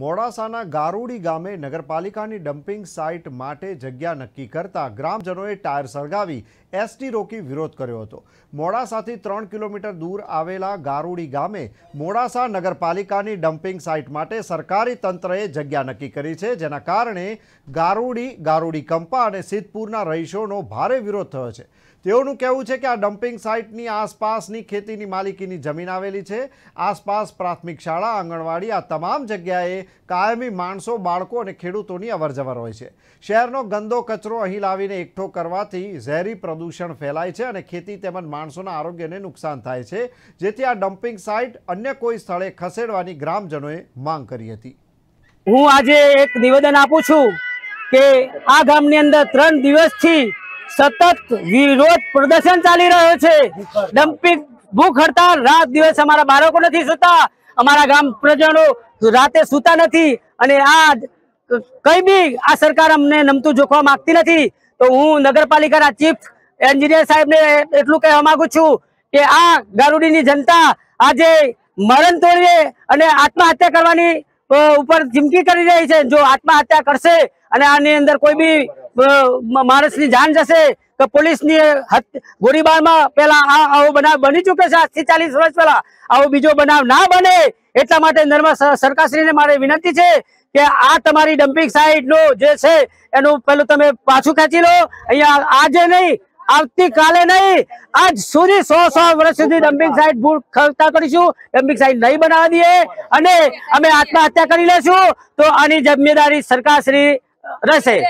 મોડાસાના ગારુડી ગામે નગરપાલિકાની dumping site માટે જગ્યા નક્કી કરતા ગ્રામજનોએ ટાયર સળગાવી એસટી રોકી વિરોધ કર્યો હતો મોડાસાથી ત્રણ કિલોમીટર દૂર આવેલા ગારુડી ગામે મોડાસા નગરપાલિકાની ડમ્પિંગ સાઇટ માટે સરકારી તંત્રએ જગ્યા નક્કી કરી છે જેના કારણે ગારુડી ગારુડી કંપા અને સિદ્ધપુરના રહીશોનો ભારે વિરોધ થયો છે તેઓનું કહેવું છે કે આ ડમ્પિંગ સાઇટની આસપાસની ખેતીની માલિકીની જમીન આવેલી છે આસપાસ પ્રાથમિક શાળા આંગણવાડી આ તમામ જગ્યાએ કાયમી માણસો બાળકો અને ખેડૂતોની અવરજવર હોય છે શહેરનો ગંદો કચરો અહીં લાવીને એકઠો કરવાથી ઝેરી પ્રદૂષણ ફેલાય છે અને ખેતી તેમજ માણસોના આરોગ્યને નુકસાન થાય છે જેથી આ ડમ્પિંગ સાઇટ અન્ય કોઈ સ્થળે ખસેડવાની ગ્રામજનોએ માંગ કરી હતી હું આજે એક નિવેદન આપું છું કે આ ગામની અંદર ત્રણ દિવસથી સતત વિરોધ પ્રદર્શન ચાલી રહ્યો છે ડમ્પિંગ ભૂખ હડતાલ રાત દિવસ અમારા બાળકો નથી સુતા અમારા ગામ પ્રજાનો રાતે સુતા નથી અને આ કઈ બી આ સરકાર અમને નમતું જોખવા માંગતી નથી તો હું નગરપાલિકાના ચીફ એન્જિનિયર સાહેબને એટલું કહેવા માંગુ છું કે આ ગારુડીની જનતા આજે મરણ તોડીએ અને આત્મહત્યા કરવાની ઉપર ચીમકી કરી રહી છે જો આત્મહત્યા કરશે અને આની અંદર કોઈ બી માણસની જાન જશે કે પોલીસની ગોળીબારમાં પેલા આવો બનાવ બની ચુક્યો છે આજથી ચાલીસ વર્ષ પહેલા આવો બીજો બનાવ ના બને એટલા માટે નર્મદા સરકારશ્રીને મારે વિનંતી છે કે આ તમારી ડમ્પિંગ સાઇટનો જે છે એનું પેલું તમે પાછું ખેંચી લો અહીંયા આજે નહીં આવતીકાલે નહીં આજ સુધી સો સો વર્ષ સુધી ડમ્પિંગ સાઇટ ખરતા કરીશું ડમ્પિંગ સાઇટ નહીં બનાવી દઈએ અને અમે આત્મહત્યા કરી લેશું તો આની જિમ્મેદારી સરકારશ્રી રહેશે